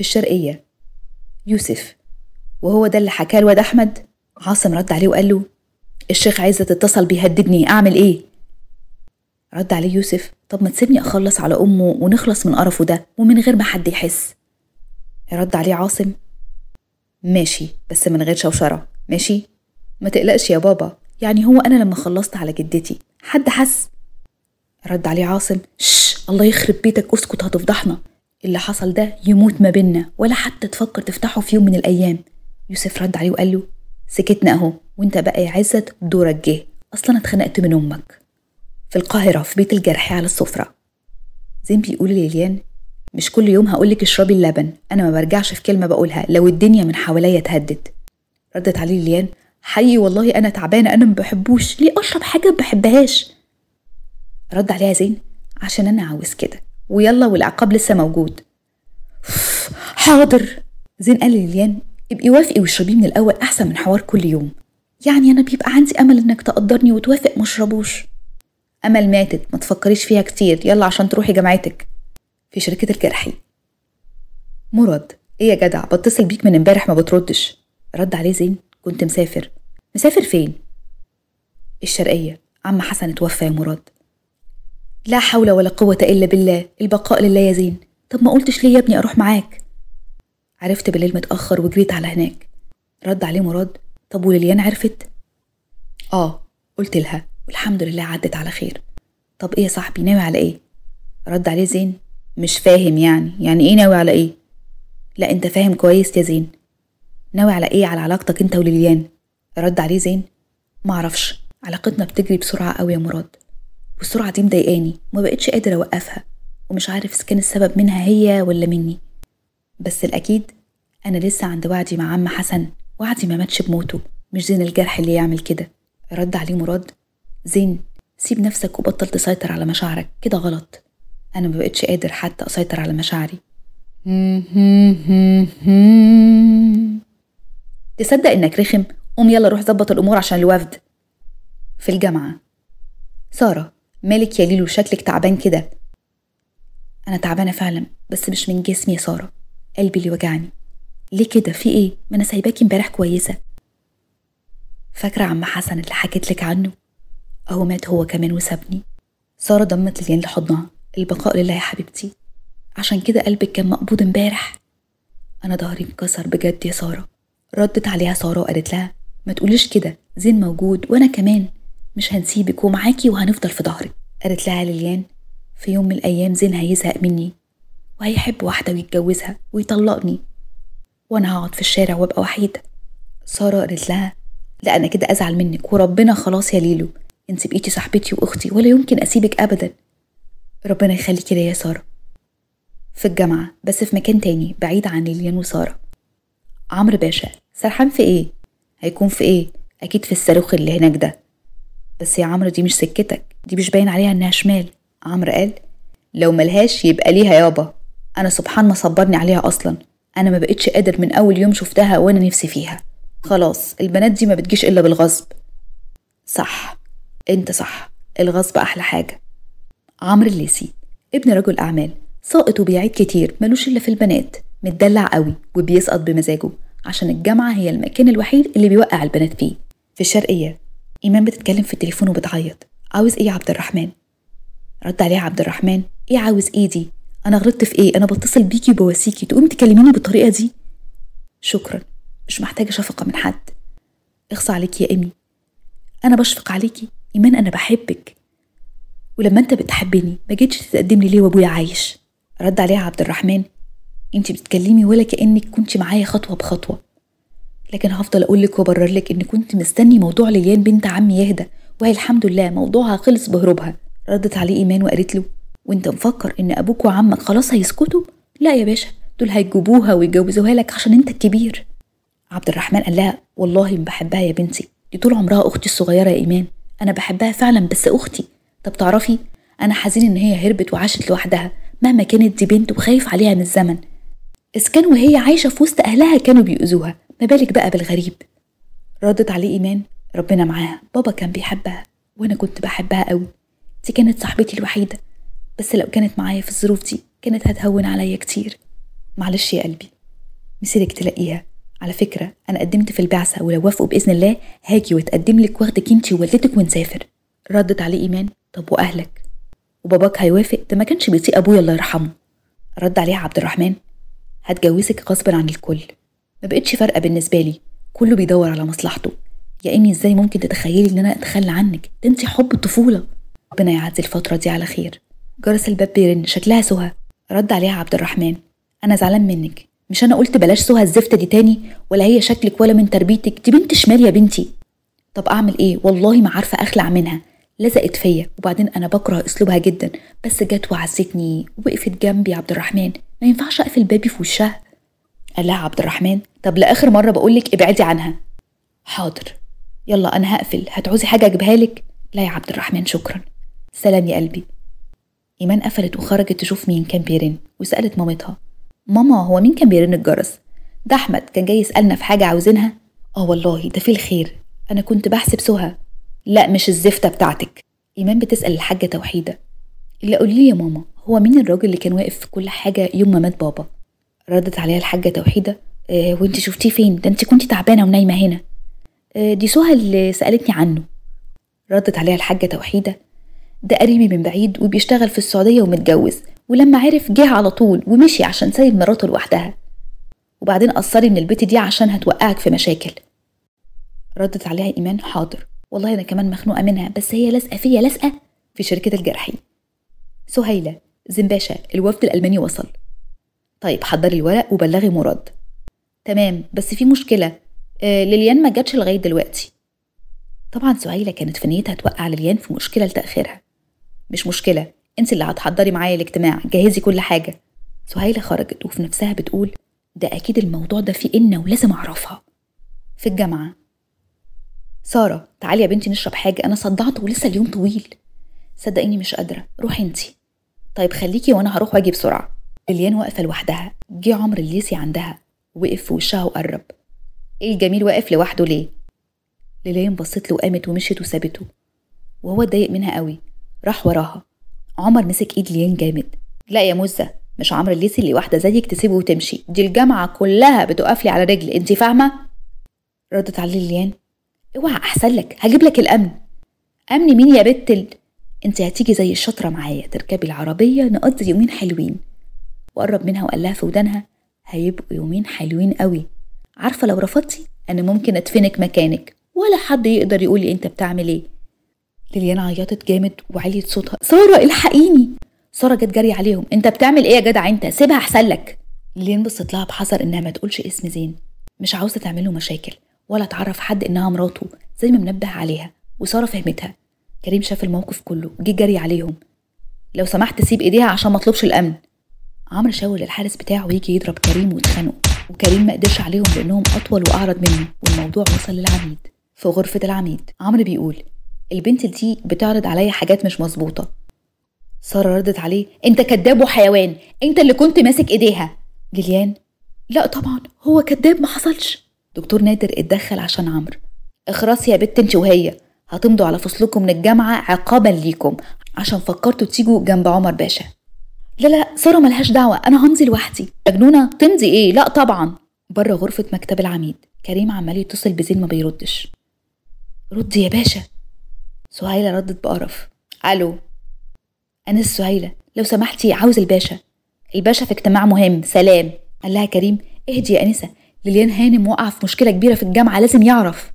في الشرقية يوسف وهو ده اللي حكاه الواد أحمد عاصم رد عليه وقال له الشيخ عايزة تتصل بيهددني أعمل إيه؟ رد عليه يوسف طب ما تسيبني أخلص على أمه ونخلص من قرفه ده ومن غير ما حد يحس رد عليه عاصم ماشي بس من غير شوشرة ماشي ما تقلقش يا بابا يعني هو أنا لما خلصت على جدتي حد حس رد عليه عاصم شش الله يخرب بيتك اسكت هتفضحنا اللي حصل ده يموت ما بينا ولا حتى تفكر تفتحه في يوم من الأيام يوسف رد عليه وقال له سكتنا أهو وانت بقى يا عزت دورك جه أصلا اتخنقت من أمك في القاهرة في بيت الجرح على السفرة زين بيقول ليليان مش كل يوم هقولك اشربي اللبن أنا ما برجعش في كلمة بقولها لو الدنيا من حواليا اتهدت ردت عليه ليليان حي والله أنا تعبانة أنا ما بحبوش ليه أشرب حاجة ما بحبهاش رد عليها زين عشان أنا عاوز كده ويلا والعقاب لسه موجود حاضر زين قال لليان ابقي وافقي واشربيه من الاول احسن من حوار كل يوم يعني انا بيبقى عندي امل انك تقدرني وتوافق مشربوش امل ماتت ما تفكريش فيها كتير يلا عشان تروحي جامعتك في شركه الجرحي مراد ايه يا جدع بتصل بيك من امبارح ما بتردش رد عليه زين كنت مسافر مسافر فين الشرقيه عم حسن اتوفى يا مراد لا حول ولا قوة إلا بالله البقاء لله يا زين طب ما قلتش ليه يا ابني أروح معاك عرفت بالليل متأخر وجريت على هناك رد عليه مراد طب وليليان عرفت آه قلت لها والحمد لله عدت على خير طب إيه يا صاحبي ناوي على إيه رد عليه زين مش فاهم يعني يعني إيه ناوي على إيه لا أنت فاهم كويس يا زين ناوي على إيه على علاقتك أنت وليليان رد عليه زين معرفش علاقتنا بتجري بسرعة أوي يا مراد والسرعة دي مضايقاني وما بقتش قادر أوقفها ومش عارف إذا كان السبب منها هي ولا مني بس الأكيد أنا لسه عند وعدي مع عم حسن وعدي ما ماتش بموته مش زين الجرح اللي يعمل كده رد عليه مراد زين سيب نفسك وبطل تسيطر على مشاعرك كده غلط أنا ما بقتش قادر حتى أسيطر على مشاعري تصدق إنك رخم قوم يلا روح ظبط الأمور عشان الوفد في الجامعة سارة مالك يا ليلو شكلك تعبان كده انا تعبانه فعلا بس مش من جسمي يا ساره قلبي اللي وجعني ليه كده في ايه ما انا سايباكي امبارح كويسه فاكره عم حسن اللي حكيت لك عنه اهو مات هو كمان وسابني ساره ضمت ليلين لحضنها البقاء لله يا حبيبتي عشان كده قلبك كان مقبوض امبارح انا ضهري اتكسر بجد يا ساره ردت عليها ساره وقالت لها ما تقوليش كده زين موجود وانا كمان مش هنسيبك ومعاكي وهنفضل في ظهرك قالت لها ليليان في يوم من الأيام زين هيزهق مني وهيحب واحدة ويتجوزها ويطلقني وأنا هقعد في الشارع وأبقى وحيدة سارة قالت لها لا أنا كده أزعل منك وربنا خلاص يا ليلو أنت بقيتي صاحبتي وأختي ولا يمكن أسيبك أبدا ربنا يخليكي ليا يا سارة في الجامعة بس في مكان تاني بعيد عن ليليان وسارة عمرو باشا سرحان في إيه؟ هيكون في إيه؟ أكيد في الصاروخ اللي هناك ده بس يا عمرو دي مش سكتك دي مش باين عليها انها شمال عمرو قال لو ملهاش يبقى ليها يابا انا سبحان ما صبرني عليها اصلا انا ما بقتش قادر من اول يوم شفتها وانا نفسي فيها خلاص البنات دي ما بتجيش الا بالغصب صح انت صح الغصب احلى حاجه عمرو الليسي ابن رجل اعمال ساقط وبيعيد كتير ملوش الا في البنات متدلع قوي وبيسقط بمزاجه عشان الجامعه هي المكان الوحيد اللي بيوقع البنات فيه في الشرقيه إيمان بتتكلم في التليفون وبتعيط عاوز إيه يا عبد الرحمن؟ رد عليها عبد الرحمن إيه عاوز إيه دي؟ أنا غلطت في إيه؟ أنا بتصل بيكي وبواسيكي تقوم تكلميني بالطريقة دي؟ شكرا مش محتاجة شفقة من حد اخصى عليكي يا إيمي أنا بشفق عليكي إيمان أنا بحبك ولما أنت بتحبني ما جيتش تتقدم لي ليه وأبويا عايش؟ رد عليها عبد الرحمن أنت بتتكلمي ولا كأنك كنت معايا خطوة بخطوة لكن هفضل اقول لك وبرر لك ان كنت مستني موضوع ليان بنت عمي يهدى وهي الحمد لله موضوعها خلص بهروبها ردت عليه ايمان وقالت له وانت مفكر ان ابوك وعمك خلاص هيسكتوا لا يا باشا دول هيجيبوها ويجوزوها لك عشان انت الكبير عبد الرحمن قال لها والله ما بحبها يا بنتي دي طول عمرها اختي الصغيره يا ايمان انا بحبها فعلا بس اختي طب تعرفي انا حزين ان هي هربت وعاشت لوحدها مهما كانت دي بنت وخايف عليها من الزمن اسكان كان وهي عايشة في وسط أهلها كانوا بيؤذوها ما بالك بقى بالغريب ردت عليه إيمان ربنا معاها بابا كان بيحبها وأنا كنت بحبها قوي دي كانت صاحبتي الوحيدة بس لو كانت معايا في الظروف دي كانت هتهون عليا كتير معلش يا قلبي مسيرك تلاقيها على فكرة أنا قدمت في البعثة ولو وافقوا بإذن الله هاجي واتقدم لك واخدك انتي ووالدتك ونسافر ردت عليه إيمان طب وأهلك وباباك هيوافق ده ما كانش بيطيق أبويا الله يرحمه رد عليها عبد الرحمن هتجوزك غصب عن الكل ما بقتش فارقه بالنسبه لي كله بيدور على مصلحته يا امي ازاي ممكن تتخيلي ان انا اتخلى عنك ده انت حب الطفوله ربنا يعدي الفتره دي على خير جرس الباب بيرن شكلها سهى رد عليها عبد الرحمن انا زعلان منك مش انا قلت بلاش سهى الزفته دي تاني ولا هي شكلك ولا من تربيتك دي بنت شمال يا بنتي طب اعمل ايه والله ما عارفه اخلع منها لزقت فيا وبعدين انا بكره اسلوبها جدا بس جت وعزتني وقفت جنبي عبد الرحمن ما ينفعش اقفل بابي في وشها قال لها عبد الرحمن طب لاخر مره بقول لك ابعدي عنها حاضر يلا انا هقفل هتعوزي حاجه اجيبها لك لا يا عبد الرحمن شكرا سلام يا قلبي ايمان قفلت وخرجت تشوف مين كان بيرن وسالت مامتها ماما هو مين كان بيرن الجرس ده احمد كان جاي يسالنا في حاجه عاوزينها اه والله ده في الخير انا كنت بحسب سهى لا مش الزفته بتاعتك ايمان بتسال الحاجه توحيده اللي قولي لي يا ماما هو مين الراجل اللي كان واقف في كل حاجه يوم ما مات بابا ردت عليها الحاجة توحيدة آه وانت شفتيه فين ده انت كنت تعبانة ونايمة هنا آه دي سهى اللي سألتني عنه ردت عليها الحاجة توحيدة ده قريبي من بعيد وبيشتغل في السعودية ومتجوز ولما عرف جه على طول ومشي عشان سايب مراته لوحدها وبعدين قصري من البيت دي عشان هتوقعك في مشاكل ردت عليها إيمان حاضر والله أنا كمان مخنوقة منها بس هي لازقة فيا لازقة في شركة الجرحي سهيلة زنباشا الوفد الألماني وصل طيب حضري الورق وبلغي مراد تمام بس في مشكله آه ليليان ما جاتش لغايه دلوقتي طبعا سهيله كانت في نيتها توقع ليليان في مشكله لتاخيرها مش مشكله انت اللي هتحضري معايا الاجتماع جهزي كل حاجه سهيله خرجت وفي نفسها بتقول ده اكيد الموضوع ده فيه ان ولازم اعرفها في الجامعه ساره تعالي يا بنتي نشرب حاجه انا صدعت ولسه اليوم طويل صدقيني مش قادره روحي انتي طيب خليكي وانا هروح واجي بسرعه اليان واقفة لوحدها جه عمر الليسي عندها وقف في وشها وقرب ايه الجميل واقف لوحده ليه ليليان بصت له وقامت ومشيت وسابته وهو اتضايق منها قوي راح وراها عمر مسك ايد ليان جامد لا يا مزة مش عمرو الليسي اللي واحدة زيك تسيبه وتمشي دي الجامعة كلها بتقفلي على رجل انت فاهمة ردت عليه ليان اوعى احسن لك هجيب لك الامن امن مين يا بت انت هتيجي زي الشطرة معايا تركبي العربية نقضي يومين حلوين وقرب منها وقال لها في ودانها هيبقوا يومين حلوين قوي عارفه لو رفضتي انا ممكن ادفنك مكانك ولا حد يقدر يقول لي انت بتعمل ايه ليليان عيطت جامد وعليت صوتها ساره الحقيني ساره جت جري عليهم انت بتعمل ايه يا جدع انت سيبها احسن لك ليليان بصت لها بحذر انها ما تقولش اسم زين مش عاوزه تعمل له مشاكل ولا تعرف حد انها مراته زي ما منبه عليها وساره فهمتها كريم شاف الموقف كله جه جري عليهم لو سمحت سيب ايديها عشان ما اطلبش الامن عمرو شاور الحارس بتاعه يجي يضرب كريم واتخانقوا وكريم ما قدرش عليهم لانهم اطول واعرض منه والموضوع وصل للعميد في غرفه العميد عمرو بيقول البنت دي بتعرض عليا حاجات مش مظبوطه ساره ردت عليه انت كذاب وحيوان انت اللي كنت ماسك ايديها ليليان لا طبعا هو كذاب ما حصلش دكتور نادر اتدخل عشان عمرو اخرس يا بت انت وهي هتمضوا على فصلكم من الجامعه عقابا ليكم عشان فكرتوا تيجوا جنب عمر باشا لا لا سارة ملهاش دعوة أنا همضي لوحدي مجنونة تمضي إيه لا طبعا بره غرفة مكتب العميد كريم عمال يتصل بزين ما بيردش رد يا باشا سهيلة ردت بقرف ألو أنا سهيلة لو سمحتي عاوز الباشا الباشا في اجتماع مهم سلام قال لها كريم اهدي يا أنسة ليليان هانم وقع في مشكلة كبيرة في الجامعة لازم يعرف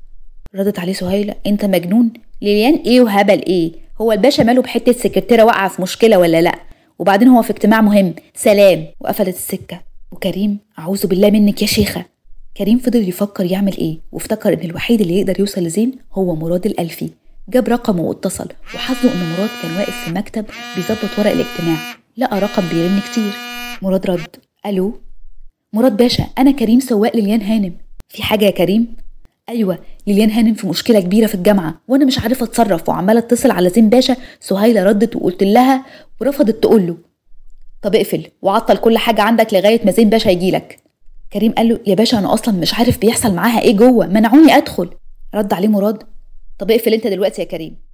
ردت عليه سهيلة أنت مجنون ليليان إيه وهبل إيه هو الباشا ماله بحتة سكرتيرة واقعة في مشكلة ولا لأ وبعدين هو في اجتماع مهم سلام وقفلت السكة وكريم أعوذ بالله منك يا شيخة كريم فضل يفكر يعمل إيه وافتكر إن الوحيد اللي يقدر يوصل لزين هو مراد الألفي جاب رقمه واتصل وحظه إن مراد كان واقف في مكتب بيظبط ورق الاجتماع لقى رقم بيرن كتير مراد رد ألو مراد باشا أنا كريم سواق ليليان هانم في حاجة يا كريم ايوه ليليان هانم في مشكله كبيره في الجامعه وانا مش عارفه اتصرف وعماله اتصل على زين باشا سهيله ردت وقلت لها ورفضت تقول له طب اقفل وعطل كل حاجه عندك لغايه ما زين باشا يجيلك كريم قال له يا باشا انا اصلا مش عارف بيحصل معاها ايه جوه منعوني ادخل رد عليه مراد طب اقفل انت دلوقتي يا كريم